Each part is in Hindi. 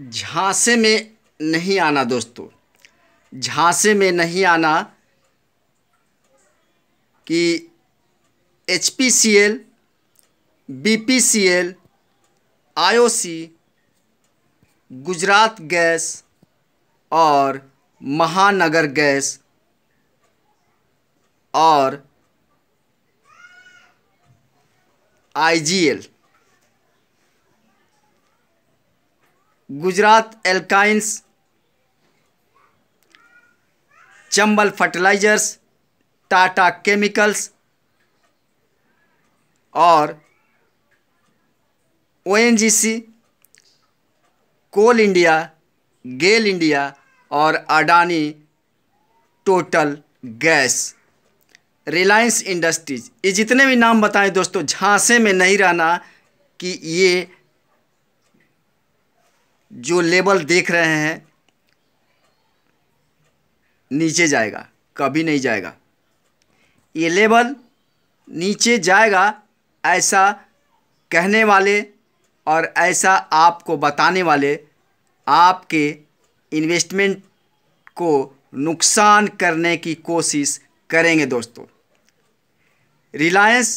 झांसे में नहीं आना दोस्तों झांसे में नहीं आना कि H P C L B P C L I O C Gujarat gas और महानगर गैस और I G L Gujarat alkalies Chambal fertilisers Tata chemicals और ओ कोल इंडिया गेल इंडिया और Adani Total gas Reliance industries ये जितने भी नाम बताएं दोस्तों झांसे में नहीं रहना कि ये जो लेवल देख रहे हैं नीचे जाएगा कभी नहीं जाएगा ये लेवल नीचे जाएगा ऐसा कहने वाले और ऐसा आपको बताने वाले आपके इन्वेस्टमेंट को नुकसान करने की कोशिश करेंगे दोस्तों Reliance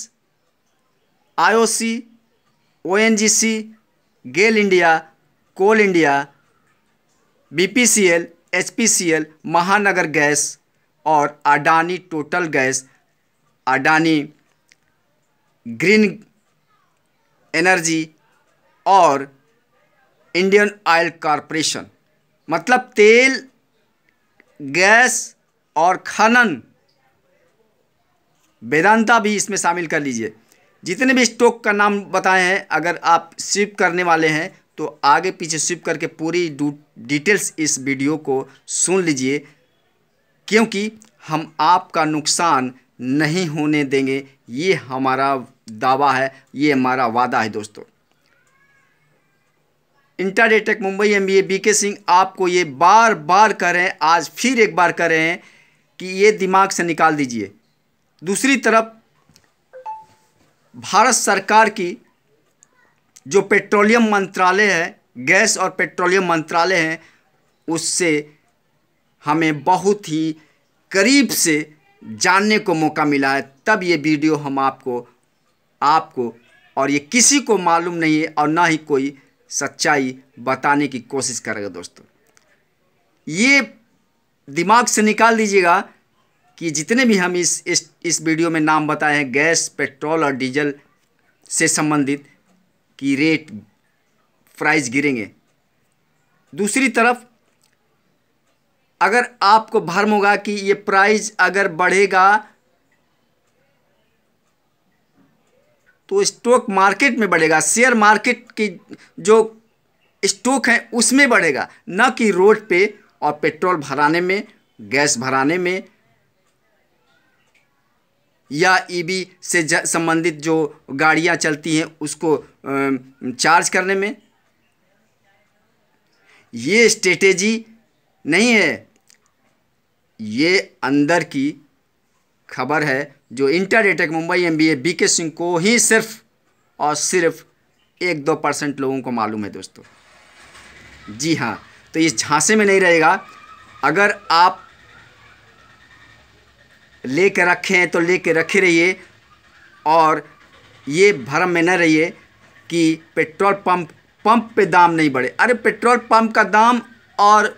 IOC ONGC GAIL India coal India BPCL, HPCL, Mahanagar gas और Adani Total gas Adani green energy और इंडियन ऑयल कॉरपोरेशन मतलब तेल गैस और खनन वेदांता भी इसमें शामिल कर लीजिए जितने भी स्टॉक का नाम बताए हैं अगर आप स्वीप करने वाले हैं तो आगे पीछे स्विप करके पूरी डिटेल्स इस वीडियो को सुन लीजिए क्योंकि हम आपका नुकसान नहीं होने देंगे ये हमारा दावा है ये हमारा वादा है दोस्तों इंटरडेटेक Mumbai M B K Singh आपको ये बार बार कह रहे हैं आज फिर एक बार कह रहे हैं कि ये दिमाग से निकाल दीजिए दूसरी तरफ भारत सरकार की जो पेट्रोलियम मंत्रालय है गैस और पेट्रोलियम मंत्रालय है उससे हमें बहुत ही करीब से जानने को मौका मिला है तब ये वीडियो हम आपको आपको और ये किसी को मालूम नहीं है और ना ही कोई सच्चाई बताने की कोशिश करेगा दोस्तों ये दिमाग से निकाल दीजिएगा कि जितने भी हम इस इस इस वीडियो में नाम बताए हैं गैस पेट्रोल और डीजल से संबंधित कि रेट प्राइस गिरेंगे दूसरी तरफ अगर आपको भरम होगा कि ये प्राइस अगर बढ़ेगा तो स्टॉक मार्केट में बढ़ेगा शेयर मार्केट की जो स्टॉक है उसमें बढ़ेगा न कि रोड पे और पेट्रोल भराने में गैस भराने में या ईबी e से संबंधित जो गाड़ियाँ चलती हैं उसको चार्ज करने में ये स्ट्रेटेजी नहीं है ये अंदर की खबर है जो inter Mumbai M B A B K Singh को ही सिर्फ और सिर्फ एक दो परसेंट लोगों को मालूम है दोस्तों जी हाँ तो ये झांसे में नहीं रहेगा अगर आप ले कर रखे हैं तो ले कर रखे रहिए और ये भरम में न रहिए कि पेट्रोल पंप पंप पे दाम नहीं बढ़े अरे पेट्रोल पंप का दाम और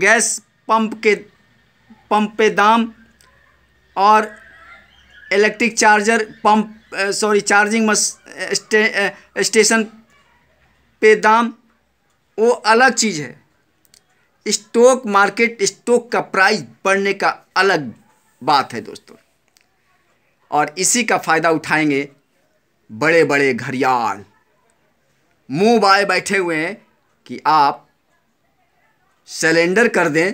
गैस पंप के पंप पे दाम और electric charger pump sorry charging मस स्टे, स्टेशन पे दाम वो अलग चीज़ है स्टॉक मार्केट स्टॉक का प्राइस बढ़ने का अलग बात है दोस्तों और इसी का फ़ायदा उठाएंगे बड़े बड़े घरियाल मुंह बाए बैठे हुए हैं कि आप सिलेंडर कर दें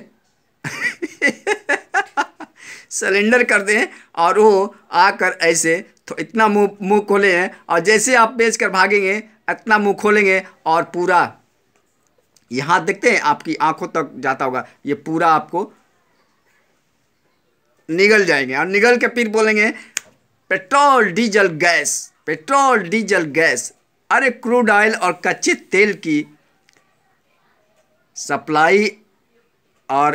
सिलेंडर कर दें और वो आकर ऐसे तो इतना मुंह मुंह खोले हैं और जैसे आप बेच कर भागेंगे इतना मुंह खोलेंगे और पूरा यहाँ देखते हैं आपकी आंखों तक जाता होगा ये पूरा आपको निगल जाएंगे और निगल के फिर बोलेंगे petrol diesel gas petrol diesel gas अरे क्रूड ऑयल और कच्चे तेल की सप्लाई और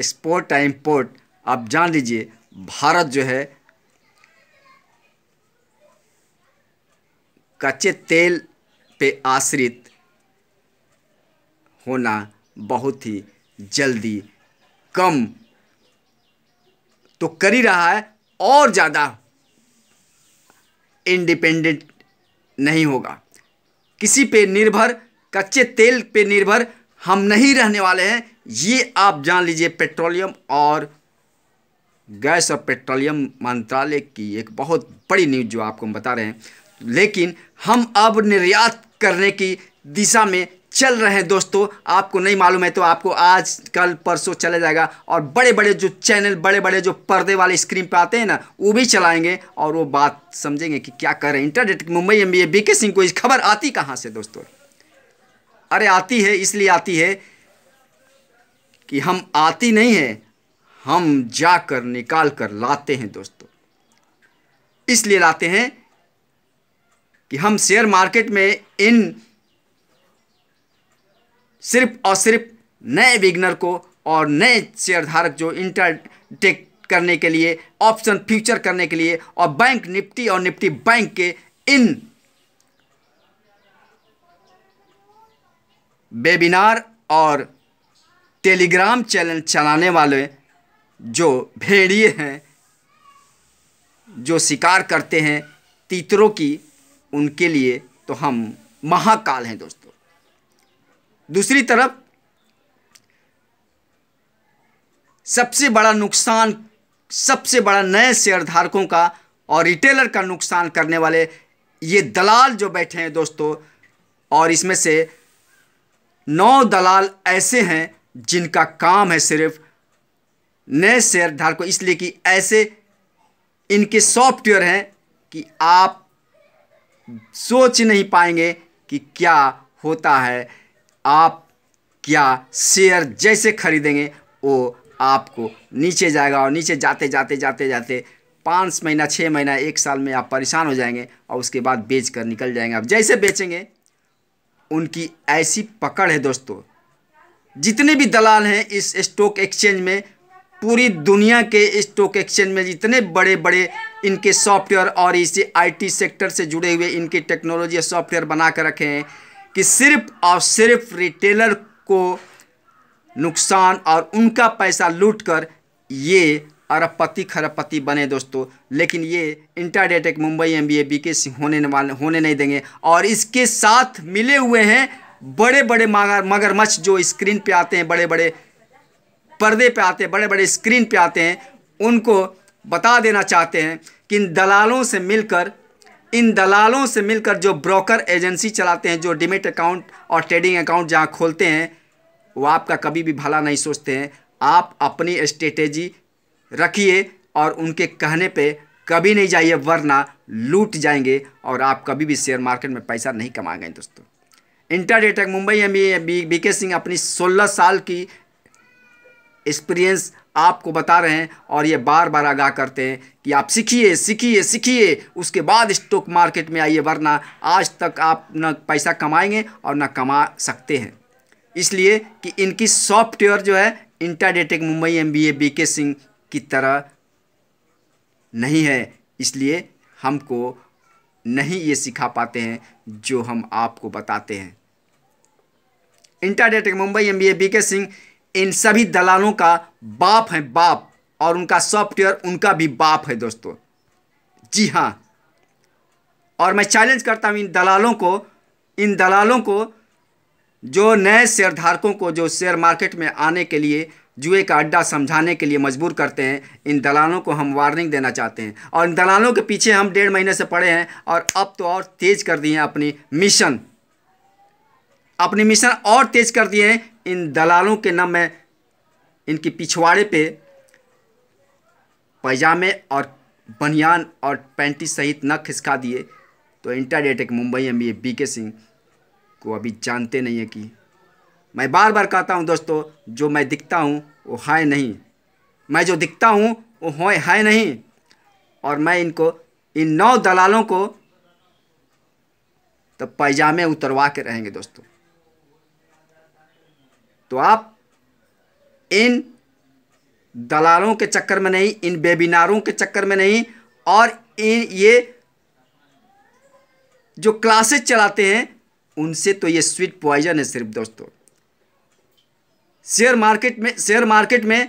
एक्सपोर्ट या इम्पोर्ट आप जान लीजिए भारत जो है कच्चे तेल पे आश्रित होना बहुत ही जल्दी कम तो कर ही रहा है और ज़्यादा इंडिपेंडेंट नहीं होगा किसी पे निर्भर कच्चे तेल पे निर्भर हम नहीं रहने वाले हैं ये आप जान लीजिए पेट्रोलियम और गैस और पेट्रोलियम मंत्रालय की एक बहुत बड़ी न्यूज़ जो आपको हम बता रहे हैं लेकिन हम अब निर्यात करने की दिशा में चल रहे हैं दोस्तों आपको नहीं मालूम है तो आपको आज कल परसों चला जाएगा और बड़े बड़े जो चैनल बड़े बड़े जो पर्दे वाले स्क्रीन पे आते हैं ना वो भी चलाएंगे और वो बात समझेंगे कि क्या कर रहे हैं internet Mumbai M B B K Singh को इस खबर आती कहाँ से दोस्तों अरे आती है इसलिए आती है कि हम आती नहीं है हम जाकर निकाल कर लाते हैं दोस्तों इसलिए लाते हैं कि हम शेयर मार्केट में इन सिर्फ और सिर्फ नए बिगनर को और नए शेयरधारक जो इंटरटेक करने के लिए ऑप्शन फ्यूचर करने के लिए और बैंक निफ्टी और निफ्टी बैंक के इन वेबिनार और टेलीग्राम चैनल चलाने वाले जो भेड़िए हैं जो शिकार करते हैं तीतरों की उनके लिए तो हम महाकाल हैं दोस्तों दूसरी तरफ सबसे बड़ा नुकसान सबसे बड़ा नए शेयरधारकों का और रिटेलर का नुकसान करने वाले ये दलाल जो बैठे हैं दोस्तों और इसमें से नौ दलाल ऐसे हैं जिनका काम है सिर्फ नए शेयरधारकों इसलिए कि ऐसे इनके सॉफ्टवेयर हैं कि आप सोच नहीं पाएंगे कि क्या होता है आप क्या शेयर जैसे खरीदेंगे वो आपको नीचे जाएगा और नीचे जाते जाते जाते जाते पाँच महीना छः महीना एक साल में आप परेशान हो जाएंगे और उसके बाद बेच कर निकल जाएंगे आप जैसे बेचेंगे उनकी ऐसी पकड़ है दोस्तों जितने भी दलाल हैं इस स्टॉक एक्सचेंज में पूरी दुनिया के स्टॉक एक्सचेंज में जितने बड़े बड़े इनके सॉफ्टवेयर और इसे आईटी सेक्टर से जुड़े हुए इनके टेक्नोलॉजी सॉफ्टवेयर बना कर रखे हैं कि सिर्फ और सिर्फ रिटेलर को नुकसान और उनका पैसा लूट कर ये अरबपति खरबपति बने दोस्तों लेकिन ये इंटरडेट एक Mumbai M B A B K होने वाले होने नहीं देंगे और इसके साथ मिले हुए हैं बड़े बड़े मगर मगरमच्छ जो स्क्रीन पे आते हैं बड़े बड़े पर्दे पे आते हैं बड़े बड़े स्क्रीन पे आते हैं उनको बता देना चाहते हैं कि इन दलालों से मिलकर इन दलालों से मिलकर जो ब्रोकर एजेंसी चलाते हैं जो डिमिट अकाउंट और ट्रेडिंग अकाउंट जहाँ खोलते हैं वो आपका कभी भी भला नहीं सोचते हैं आप अपनी स्ट्रेटेजी रखिए और उनके कहने पे कभी नहीं जाइए वरना लूट जाएंगे और आप कभी भी शेयर मार्केट में पैसा नहीं कमा गए दोस्तों इंटरडेटक Mumbai M B K Singh अपनी 16 साल की एक्सपीरियंस आपको बता रहे हैं और ये बार बार आगाह करते हैं कि आप सीखिए सीखिए सीखिए उसके बाद स्टॉक मार्केट में आइए वरना आज तक आप न पैसा कमाएंगे और न कमा सकते हैं इसलिए कि इनकी सॉफ्टवेयर जो है इंटरडेटेक Mumbai M B A B K Singh की तरह नहीं है इसलिए हमको नहीं ये सिखा पाते हैं जो हम आपको बताते हैं इंटरडेटेक Mumbai M B A B K Singh इन सभी दलालों का बाप है बाप और उनका सॉफ्टवेयर उनका भी बाप है दोस्तों जी हाँ और मैं चैलेंज करता हूँ इन दलालों को इन दलालों को जो नए शेयरधारकों को जो शेयर मार्केट में आने के लिए जुए का अड्डा समझाने के लिए मजबूर करते हैं इन दलालों को हम वार्निंग देना चाहते हैं और इन दलालों के पीछे हम डेढ़ महीने से पड़े हैं और अब तो और तेज़ कर दिए हैं अपनी मिशन अपनी मिशन और तेज़ कर दिए हैं इन दलालों के नाम में इनके पिछवाड़े पे पैजामे और बनियान और पैंटी सहित न खिसका दिए तो डेट एक Mumbai M B K Singh को अभी जानते नहीं है कि मैं बार बार कहता हूँ दोस्तों जो मैं दिखता हूँ वो है नहीं मैं जो दिखता हूँ वो हो है नहीं और मैं इनको इन नौ दलालों को तो पैजामे उतरवा के रहेंगे दोस्तों तो आप इन दलालों के चक्कर में नहीं इन वेबिनारों के चक्कर में नहीं और इन ये जो क्लासेस चलाते हैं उनसे तो ये स्वीट पॉइजन है सिर्फ दोस्तों शेयर मार्केट में शेयर मार्केट में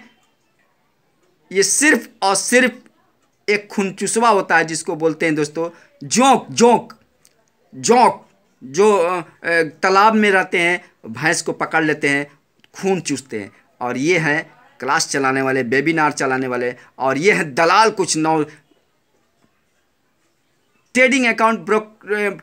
ये सिर्फ और सिर्फ एक खुनचुसवा होता है जिसको बोलते हैं दोस्तों जोंक जोंक जोंक जो तालाब में रहते हैं भैंस को पकड़ लेते हैं खून चूसते हैं और ये हैं क्लास चलाने वाले वेबिनार चलाने वाले और ये हैं दलाल कुछ नौ trading account broke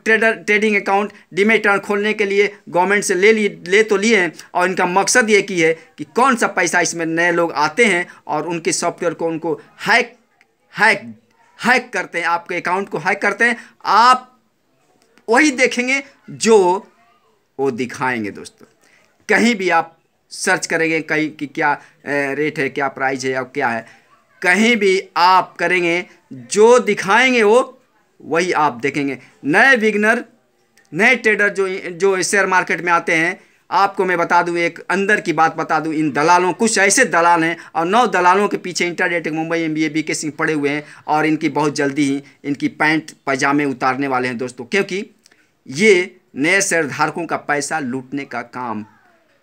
trader trading account demat खोलने के लिए गवर्नमेंट से ले लिए ले तो लिए हैं और इनका मकसद ये की है कि कौन सा पैसा इसमें नए लोग आते हैं और उनके सॉफ्टवेयर को उनको हैक हैक हैक करते हैं आपके अकाउंट को हैक करते हैं आप वही देखेंगे जो वो दिखाएंगे दोस्तों कहीं भी आप सर्च करेंगे कहीं कि क्या रेट है क्या प्राइस है और क्या है कहीं भी आप करेंगे जो दिखाएंगे वो वही आप देखेंगे नए बिगनर नए ट्रेडर जो जो शेयर मार्केट में आते हैं आपको मैं बता दूं एक अंदर की बात बता दूं इन दलालों कुछ ऐसे दलाल हैं और नौ दलालों के पीछे internet Mumbai M B K Singh पड़े हुए हैं और इनकी बहुत जल्दी ही इनकी पैंट पजामे उतारने वाले हैं दोस्तों क्योंकि ये नए शेयरधारकों का पैसा लूटने का काम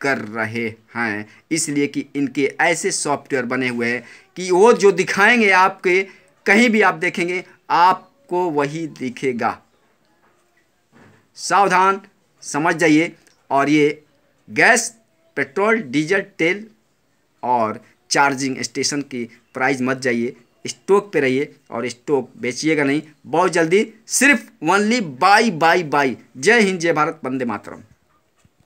कर रहे हैं इसलिए कि इनके ऐसे सॉफ्टवेयर बने हुए हैं कि वो जो दिखाएंगे आपके कहीं भी आप देखेंगे आपको वही दिखेगा सावधान समझ जाइए और ये गैस पेट्रोल डीजल तेल और चार्जिंग स्टेशन की प्राइस मत जाइए स्टॉक पे रहिए और स्टॉक बेचिएगा नहीं बहुत जल्दी सिर्फ ओनली बाई बाई बाई जय हिंद जय भारत वंदे मातरम